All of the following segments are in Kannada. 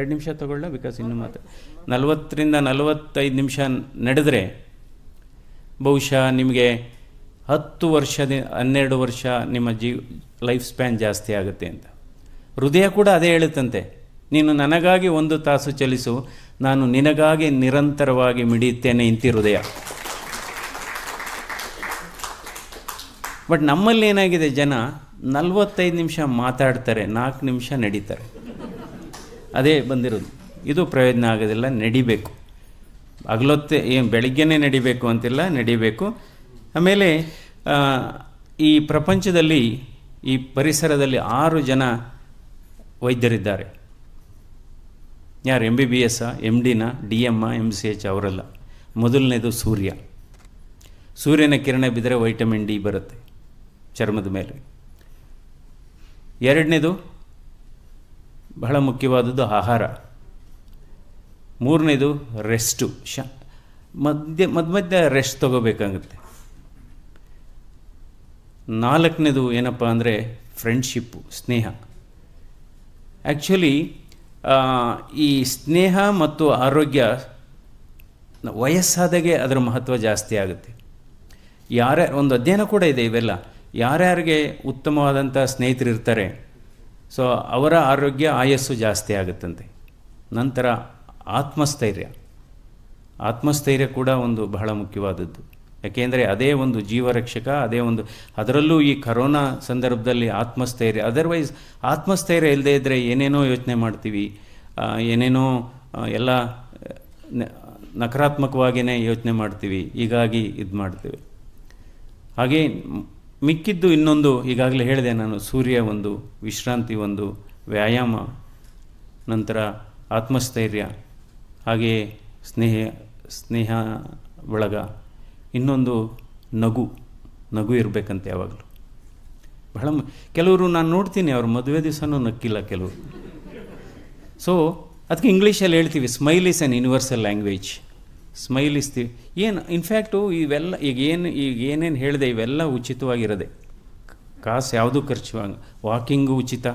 ಎರಡು ನಿಮಿಷ ತಗೊಳ್ಳ ಬಿಕಾಸ್ ಇನ್ನು ಮಾತ್ರ ನಲವತ್ತರಿಂದ ನಲವತ್ತೈದು ನಿಮಿಷ ನಡೆದರೆ ಬಹುಶಃ ನಿಮಗೆ ಹತ್ತು ವರ್ಷದ ಹನ್ನೆರಡು ವರ್ಷ ನಿಮ್ಮ ಜೀವ ಲೈಫ್ ಸ್ಪ್ಯಾನ್ ಜಾಸ್ತಿ ಆಗುತ್ತೆ ಅಂತ ಹೃದಯ ಕೂಡ ಅದೇ ಹೇಳುತ್ತಂತೆ ನೀನು ನನಗಾಗಿ ಒಂದು ತಾಸು ಚಲಿಸು ನಾನು ನಿನಗಾಗಿ ನಿರಂತರವಾಗಿ ಮಿಡಿಯುತ್ತೇನೆ ಇಂತಿ ಹೃದಯ ಬಟ್ ನಮ್ಮಲ್ಲಿ ಏನಾಗಿದೆ ಜನ ನಲವತ್ತೈದು ನಿಮಿಷ ಮಾತಾಡ್ತಾರೆ ನಾಲ್ಕು ನಿಮಿಷ ನಡೀತಾರೆ ಅದೇ ಬಂದಿರೋದು ಇದು ಪ್ರಯೋಜನ ಆಗೋದಿಲ್ಲ ನಡಿಬೇಕು ಅಗಲೊತ್ತೆ ಏನು ಬೆಳಿಗ್ಗೆನೇ ನಡಿಬೇಕು ಅಂತಿಲ್ಲ ನಡಿಬೇಕು ಆಮೇಲೆ ಈ ಪ್ರಪಂಚದಲ್ಲಿ ಈ ಪರಿಸರದಲ್ಲಿ ಆರು ಜನ ವೈದ್ಯರಿದ್ದಾರೆ ಯಾರು M B B S M ಡಿನ ಡಿ ಎಮ್ಮ ಎಮ್ ಸಿ ಎಚ್ ಅವರೆಲ್ಲ ಮೊದಲನೇದು ಸೂರ್ಯ ಸೂರ್ಯನ ಕಿರಣ ಬಿದ್ದರೆ ವೈಟಮಿನ್ ಡಿ ಬರುತ್ತೆ ಚರ್ಮದ ಮೇಲೆ ಎರಡನೇದು ಬಹಳ ಮುಖ್ಯವಾದದ್ದು ಆಹಾರ ಮೂರನೇದು ರೆಸ್ಟು ಶ ಮಧ್ಯ ಮಧ್ಯ ಮಧ್ಯ ರೆಸ್ಟ್ ತಗೋಬೇಕಾಗುತ್ತೆ ನಾಲ್ಕನೇದು ಏನಪ್ಪ ಅಂದರೆ ಫ್ರೆಂಡ್ಶಿಪ್ಪು ಸ್ನೇಹ ಆ್ಯಕ್ಚುಲಿ ಈ ಸ್ನೇಹ ಮತ್ತು ಆರೋಗ್ಯ ವಯಸ್ಸಾದಾಗೆ ಅದರ ಮಹತ್ವ ಜಾಸ್ತಿ ಆಗುತ್ತೆ ಯಾರ ಒಂದು ಅಧ್ಯಯನ ಕೂಡ ಇದೆ ಇವೆಲ್ಲ ಯಾರ್ಯಾರಿಗೆ ಉತ್ತಮವಾದಂಥ ಸ್ನೇಹಿತರಿರ್ತಾರೆ ಸೊ ಅವರ ಆರೋಗ್ಯ ಆಯಸ್ಸು ಜಾಸ್ತಿ ಆಗುತ್ತಂತೆ ನಂತರ ಆತ್ಮಸ್ಥೈರ್ಯ ಆತ್ಮಸ್ಥೈರ್ಯ ಕೂಡ ಒಂದು ಬಹಳ ಮುಖ್ಯವಾದದ್ದು ಯಾಕೆಂದರೆ ಅದೇ ಒಂದು ಜೀವರಕ್ಷಕ ಅದೇ ಒಂದು ಅದರಲ್ಲೂ ಈ ಕರೋನಾ ಸಂದರ್ಭದಲ್ಲಿ ಆತ್ಮಸ್ಥೈರ್ಯ ಅದರ್ವೈಸ್ ಆತ್ಮಸ್ಥೈರ್ಯ ಇಲ್ಲದೇ ಇದ್ದರೆ ಏನೇನೋ ಯೋಚನೆ ಮಾಡ್ತೀವಿ ಏನೇನೋ ಎಲ್ಲ ನಕಾರಾತ್ಮಕವಾಗಿಯೇ ಯೋಚನೆ ಮಾಡ್ತೀವಿ ಹೀಗಾಗಿ ಇದು ಮಾಡ್ತೀವಿ ಹಾಗೆ ಮಿಕ್ಕಿದ್ದು ಇನ್ನೊಂದು ಈಗಾಗಲೇ ಹೇಳಿದೆ ನಾನು ಸೂರ್ಯ ಒಂದು ವಿಶ್ರಾಂತಿ ಒಂದು ವ್ಯಾಯಾಮ ನಂತರ ಆತ್ಮಸ್ಥೈರ್ಯ ಹಾಗೆಯೇ ಸ್ನೇಹ ಸ್ನೇಹ ಬಳಗ ಇನ್ನೊಂದು ನಗು ನಗು ಇರಬೇಕಂತೆ ಯಾವಾಗಲೂ ಬಹಳ ಕೆಲವರು ನಾನು ನೋಡ್ತೀನಿ ಅವ್ರ ಮದುವೆ ದಿವಸನೂ ನಕ್ಕಿಲ್ಲ ಕೆಲವರು ಸೊ ಅದಕ್ಕೆ ಇಂಗ್ಲೀಷಲ್ಲಿ ಹೇಳ್ತೀವಿ smile is an universal language ಸ್ಮೈಲಿಸ್ತೀವಿ ಏನು ಇನ್ಫ್ಯಾಕ್ಟು ಇವೆಲ್ಲ ಈಗ ಏನು ಈಗ ಏನೇನು ಹೇಳಿದೆ ಇವೆಲ್ಲ ಉಚಿತವಾಗಿರೋದೆ ಕಾಸು ಯಾವುದೂ ಖರ್ಚು ವಾಕಿಂಗು ಉಚಿತ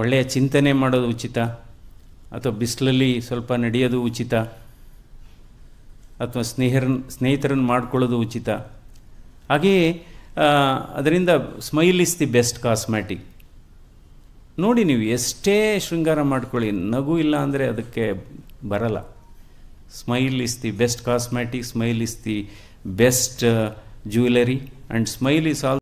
ಒಳ್ಳೆಯ ಚಿಂತನೆ ಮಾಡೋದು ಉಚಿತ ಅಥವಾ ಬಿಸಿಲಲ್ಲಿ ಸ್ವಲ್ಪ ನಡೆಯೋದು ಉಚಿತ ಅಥವಾ ಸ್ನೇಹರನ್ನ ಸ್ನೇಹಿತರನ್ನು ಮಾಡ್ಕೊಳ್ಳೋದು ಉಚಿತ ಹಾಗೆಯೇ ಅದರಿಂದ smile is the best cosmetic ನೋಡಿ ನೀವು ಎಷ್ಟೇ ಶೃಂಗಾರ ಮಾಡ್ಕೊಳ್ಳಿ ನಗು ಇಲ್ಲ ಅಂದರೆ ಅದಕ್ಕೆ ಬರಲ್ಲ Smile is the best cosmetic, smile is the best jewellery jewelry and smile is also